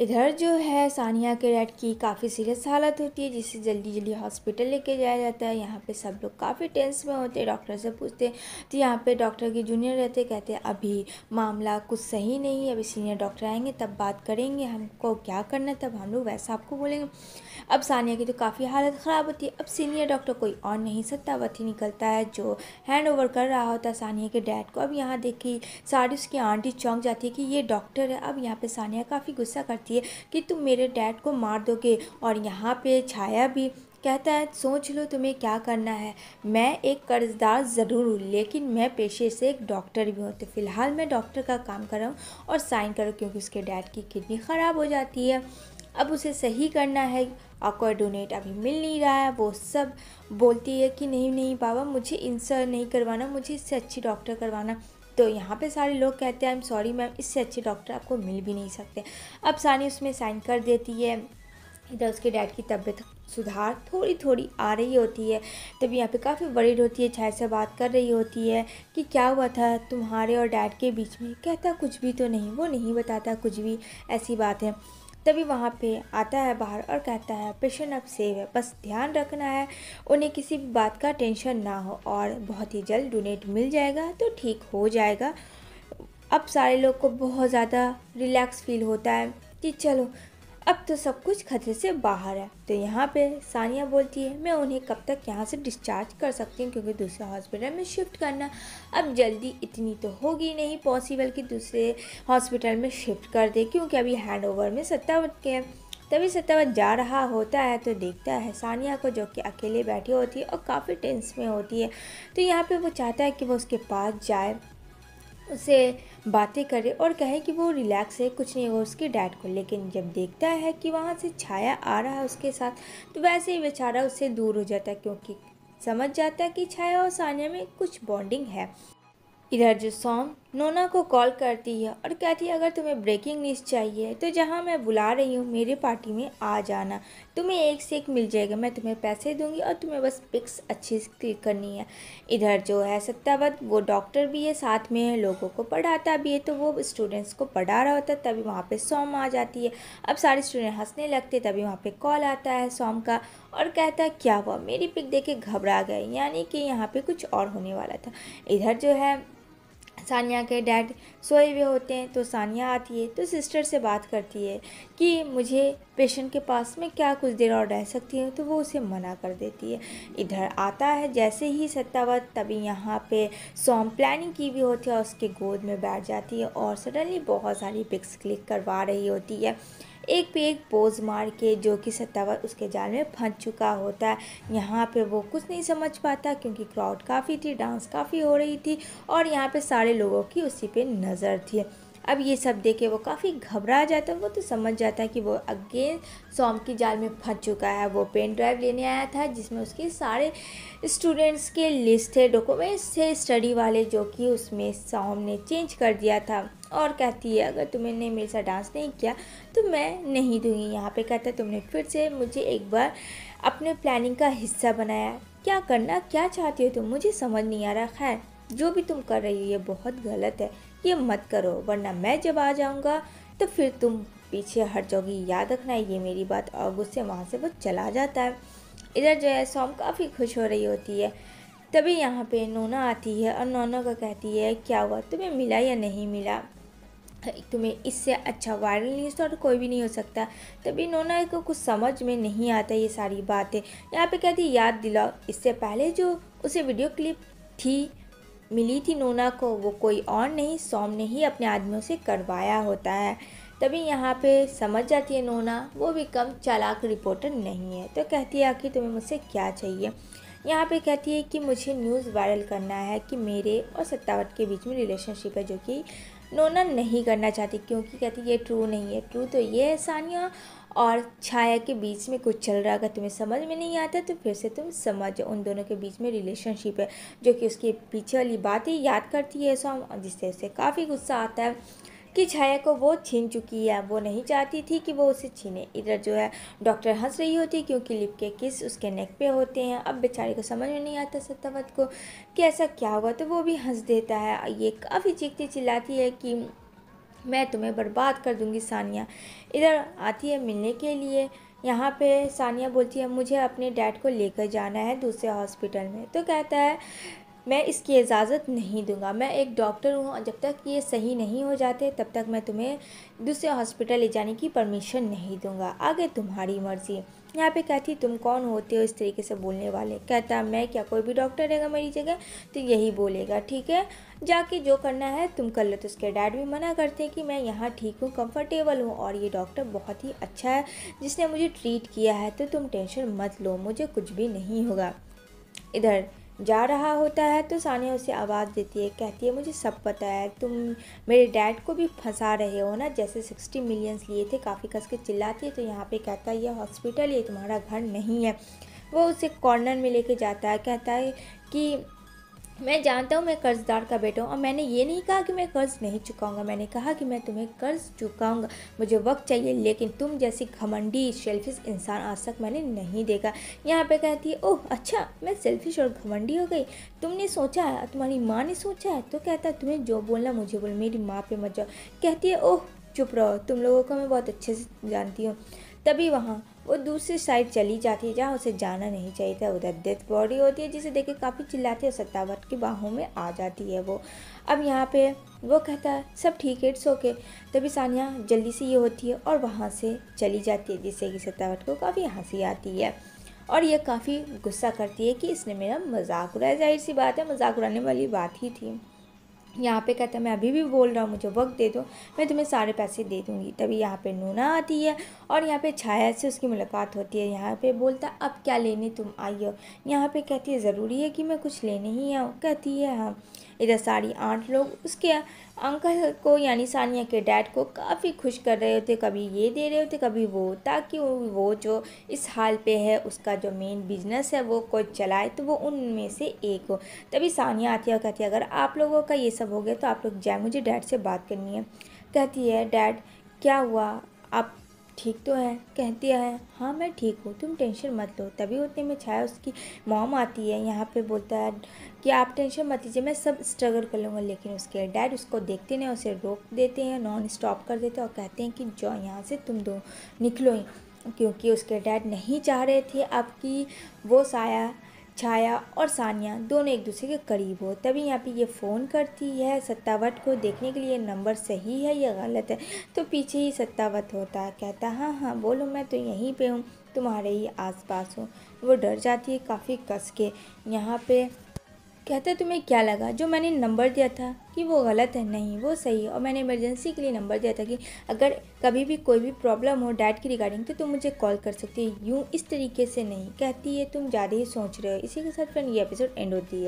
इधर जो है सानिया के डैड की काफ़ी सीरियस हालत होती है जिसे जल्दी जल्दी हॉस्पिटल लेके जाया जाता है यहाँ पे सब लोग काफ़ी टेंस में होते हैं डॉक्टर से पूछते हैं तो यहाँ पे डॉक्टर के जूनियर रहते कहते हैं अभी मामला कुछ सही नहीं है अभी सीनियर डॉक्टर आएंगे तब बात करेंगे हमको क्या करना है तब हम लोग वैसा आपको बोलेंगे अब सानिया की तो काफ़ी हालत ख़राब होती है अब सीनियर डॉक्टर कोई और नहीं सकता वथी निकलता है जो हैंड ओवर कर रहा होता है सानिया के डैड को अब यहाँ देखी सारी उसकी आंटी चौंक जाती है कि ये डॉक्टर है अब यहाँ पर सानिया काफ़ी गुस्सा करती कहती है कि तुम मेरे डैड को मार दोगे और यहाँ पे छाया भी कहता है सोच लो तुम्हें क्या करना है मैं एक कर्जदार ज़रूर हूँ लेकिन मैं पेशे से एक डॉक्टर भी हूँ तो फ़िलहाल मैं डॉक्टर का काम कर रहा हूँ और साइन करो क्योंकि उसके डैड की किडनी ख़राब हो जाती है अब उसे सही करना है और डोनेट अभी मिल नहीं रहा है वो सब बोलती है कि नहीं नहीं बाबा मुझे इंसर नहीं करवाना मुझे इससे अच्छी डॉक्टर करवाना तो यहाँ पे सारे लोग कहते हैं आई एम सॉरी मैम इससे अच्छे डॉक्टर आपको मिल भी नहीं सकते अब सानी उसमें साइन कर देती है इधर उसके डैड की तबीयत सुधार थोड़ी थोड़ी आ रही होती है तब यहाँ पे काफ़ी वरीड होती है छाया से बात कर रही होती है कि क्या हुआ था तुम्हारे और डैड के बीच में कहता कुछ भी तो नहीं वो नहीं बताता कुछ भी ऐसी बात है तभी वहाँ पे आता है बाहर और कहता है पेशेंट अब सेव है बस ध्यान रखना है उन्हें किसी भी बात का टेंशन ना हो और बहुत ही जल्द डोनेट मिल जाएगा तो ठीक हो जाएगा अब सारे लोग को बहुत ज़्यादा रिलैक्स फील होता है कि चलो अब तो सब कुछ खतरे से बाहर है तो यहाँ पे सानिया बोलती है मैं उन्हें कब तक यहाँ से डिस्चार्ज कर सकती हूँ क्योंकि दूसरे हॉस्पिटल में शिफ्ट करना अब जल्दी इतनी तो होगी नहीं पॉसिबल कि दूसरे हॉस्पिटल में शिफ्ट कर दे क्योंकि अभी हैंड ओवर में सत्तावत के हैं तभी सत्यावत जा रहा होता है तो देखता है सानिया को जो कि अकेले बैठी होती है और काफ़ी टेंस में होती है तो यहाँ पे वो चाहता है कि वो उसके पास जाए उससे बातें करे और कहे कि वो रिलैक्स है कुछ नहीं हो उसके डैड को लेकिन जब देखता है कि वहाँ से छाया आ रहा है उसके साथ तो वैसे ही बेचारा उससे दूर हो जाता है क्योंकि समझ जाता है कि छाया और सानिया में कुछ बॉन्डिंग है इधर जो सॉन्ग नोना को कॉल करती है और कहती है अगर तुम्हें ब्रेकिंग न्यूज़ चाहिए तो जहाँ मैं बुला रही हूँ मेरी पार्टी में आ जाना तुम्हें एक से एक मिल जाएगा मैं तुम्हें पैसे दूंगी और तुम्हें बस पिक्स अच्छी से क्लिक करनी है इधर जो है सत्यावत वो डॉक्टर भी है साथ में है लोगों को पढ़ाता भी है तो वो स्टूडेंट्स को पढ़ा रहा होता है तभी वहाँ पर सोम आ जाती है अब सारे स्टूडेंट हंसने लगते तभी वहाँ पर कॉल आता है सोम का और कहता है क्या हुआ मेरी पिक देख के घबरा गए यानी कि यहाँ पर कुछ और होने वाला था इधर जो है सानिया के डैड सोए हुए होते हैं तो सानिया आती है तो सिस्टर से बात करती है कि मुझे पेशेंट के पास में क्या कुछ देर और रह सकती हूँ तो वो उसे मना कर देती है इधर आता है जैसे ही सत्तावत तभी यहाँ पे सॉम प्लानिंग की भी होती है और उसके गोद में बैठ जाती है और सडनली बहुत सारी पिक्स क्लिक करवा रही होती है एक पे एक पोज मार के जो कि सत्तावर उसके जाल में फंस चुका होता है यहाँ पे वो कुछ नहीं समझ पाता क्योंकि क्राउड काफ़ी थी डांस काफ़ी हो रही थी और यहाँ पे सारे लोगों की उसी पे नज़र थी अब ये सब देखे वो काफ़ी घबरा जाता है वो तो समझ जाता है कि वो अगेन सॉम की जाल में फंस चुका है वो पेन ड्राइव लेने आया था जिसमें उसके सारे स्टूडेंट्स के लिस्ट थे डॉक्यूमेंट्स थे स्टडी वाले जो कि उसमें सॉम ने चेंज कर दिया था और कहती है अगर तुमने मेरे साथ डांस नहीं किया तो मैं नहीं दूंगी यहाँ पे कहता है तुमने फिर से मुझे एक बार अपने प्लानिंग का हिस्सा बनाया क्या करना क्या चाहती हो तुम मुझे समझ नहीं आ रहा खैर जो भी तुम कर रही हो ये बहुत गलत है ये मत करो वरना मैं जब आ जाऊँगा तो फिर तुम पीछे हट जाओगी याद रखना ये मेरी बात और गुस्से वहाँ से वो चला जाता है इधर जो है सॉम काफ़ी खुश हो रही होती है तभी यहाँ पे नोना आती है और नोना का कहती है क्या हुआ तुम्हें मिला या नहीं मिला तुम्हें इससे अच्छा वायरल न्यूज़ तो और कोई भी नहीं हो सकता तभी नोना को कुछ समझ में नहीं आता ये सारी बातें यहाँ पे कहती याद दिलाओ इससे पहले जो उसे वीडियो क्लिप थी मिली थी नोना को वो कोई और नहीं सोम ने ही अपने आदमियों से करवाया होता है तभी यहाँ पे समझ जाती है नोना वो भी कम चालाक रिपोर्टर नहीं है तो कहती है आखिर तुम्हें मुझसे क्या चाहिए यहाँ पे कहती है कि मुझे न्यूज़ वायरल करना है कि मेरे और सत्तावट के बीच में रिलेशनशिप है जो कि नोना नहीं करना चाहती क्योंकि कहती ये ट्रू नहीं है ट्रू तो ये है सानिया और छाया के बीच में कुछ चल रहा है अगर तुम्हें समझ में नहीं आता तो फिर से तुम समझ उन दोनों के बीच में रिलेशनशिप है जो कि उसके पीछे वाली बातें याद करती है सॉन्ग जिससे उसे काफ़ी गुस्सा आता है कि छाया को वो छीन चुकी है वो नहीं चाहती थी कि वो उसे छीने इधर जो है डॉक्टर हंस रही होती क्योंकि लिप के किस उसके नेक पे होते हैं अब बेचारे को समझ में नहीं आता सत्तावत को कि ऐसा क्या हुआ तो वो भी हंस देता है ये काफ़ी चीखती चिल्लाती है कि मैं तुम्हें बर्बाद कर दूँगी सानिया इधर आती है मिलने के लिए यहाँ पे सानिया बोलती है मुझे अपने डैड को लेकर जाना है दूसरे हॉस्पिटल में तो कहता है मैं इसकी इजाज़त नहीं दूंगा मैं एक डॉक्टर हूँ जब तक ये सही नहीं हो जाते तब तक मैं तुम्हें दूसरे हॉस्पिटल ले जाने की परमिशन नहीं दूंगा आगे तुम्हारी मर्ज़ी यहाँ पे कहती तुम कौन होते हो इस तरीके से बोलने वाले कहता मैं क्या कोई भी डॉक्टर रहेगा मेरी जगह तो यही बोलेगा ठीक है जाके जो करना है तुम कर लो तो उसके डैड भी मना करते हैं कि मैं यहाँ ठीक हूँ कंफर्टेबल हूँ और ये डॉक्टर बहुत ही अच्छा है जिसने मुझे ट्रीट किया है तो तुम टेंशन मत लो मुझे कुछ भी नहीं होगा इधर जा रहा होता है तो सानिया उसे आवाज़ देती है कहती है मुझे सब पता है तुम मेरे डैड को भी फंसा रहे हो ना जैसे सिक्सटी मिलियंस लिए थे काफ़ी कस के चिल्लाती है तो यहाँ पे कहता है ये हॉस्पिटल ये तुम्हारा घर नहीं है वो उसे कॉर्नर में लेके जाता है कहता है कि मैं जानता हूँ मैं कर्ज़दार का बेटा हूँ और मैंने ये नहीं कहा कि मैं कर्ज़ नहीं चुकाऊंगा मैंने कहा कि मैं तुम्हें कर्ज़ चुकाऊंगा मुझे वक्त चाहिए लेकिन तुम जैसी घमंडी सेल्फिश इंसान आज तक मैंने नहीं देखा यहाँ पे कहती है ओह अच्छा मैं सेल्फिश और घमंडी हो गई तुमने सोचा है तुम्हारी माँ ने सोचा है तो कहता है तुम्हें जो बोलना मुझे बोल मेरी माँ पे मत जाओ कहती है ओह चुप रहो तुम लोगों को मैं बहुत अच्छे से जानती हूँ तभी वहाँ वो दूसरी साइड चली जाती है जहाँ उसे जाना नहीं चाहिए था उधर डेथ बॉडी होती है जिसे देख के काफ़ी चिल्लाती है सत्तावट की बाहों में आ जाती है वो अब यहाँ पे वो कहता है सब ठीक है इट्स ओके तभी सानिया जल्दी से ये होती है और वहाँ से चली जाती है जिससे कि सत्तावट को काफ़ी हंसी आती है और यह काफ़ी गुस्सा करती है कि इसने मेरा मजाक उड़ाया जाहिर सी बात है मजाक उड़ाने वाली बात ही थी यहाँ पे कहता है मैं अभी भी बोल रहा हूँ मुझे वक्त दे दो मैं तुम्हें सारे पैसे दे दूँगी तभी यहाँ पे नूना आती है और यहाँ पे छाया से उसकी मुलाकात होती है यहाँ पे बोलता अब क्या लेने तुम आई हो यहाँ पे कहती है ज़रूरी है कि मैं कुछ लेने ही आऊँ कहती है हाँ इधर सारी आठ लोग उसके अंकल को यानी सानिया के डैड को काफ़ी खुश कर रहे होते कभी ये दे रहे होते कभी वो ताकि वो जो इस हाल पे है उसका जो मेन बिजनेस है वो कोई चलाए तो वो उनमें से एक हो तभी सानिया आती है और कहती है अगर आप लोगों का ये सब हो गया तो आप लोग जाए मुझे डैड से बात करनी है कहती है डैड क्या हुआ आप ठीक तो है कहती है हाँ मैं ठीक हूँ तुम टेंशन मत लो तभी उतने में छाया उसकी मॉम आती है यहाँ पे बोलता है कि आप टेंशन मत लीजिए मैं सब स्ट्रगल कर लूँगा लेकिन उसके डैड उसको देखते नहीं उसे रोक देते हैं नॉन स्टॉप कर देते हैं और कहते हैं कि जो यहाँ से तुम दो निकलो क्योंकि उसके डैड नहीं चाह रहे थे अब वो साया छाया और सानिया दोनों एक दूसरे के करीब हो तभी यहाँ पे ये फ़ोन करती है सत्तावट को देखने के लिए नंबर सही है या गलत है तो पीछे ही सत्तावट होता है कहता हाँ हाँ बोलो मैं तो यहीं पे हूँ तुम्हारे ही आसपास हूँ वो डर जाती है काफ़ी कस के यहाँ पे कहता तुम्हें क्या लगा जो मैंने नंबर दिया था कि वो गलत है नहीं वो सही है और मैंने इमरजेंसी के लिए नंबर दिया था कि अगर कभी भी कोई भी प्रॉब्लम हो डैड की रिगार्डिंग तो तुम मुझे कॉल कर सकती हो यूँ इस तरीके से नहीं कहती है तुम ज़्यादा ही सोच रहे हो इसी के साथ फ्रेंड ये एपिसोड एंड होती है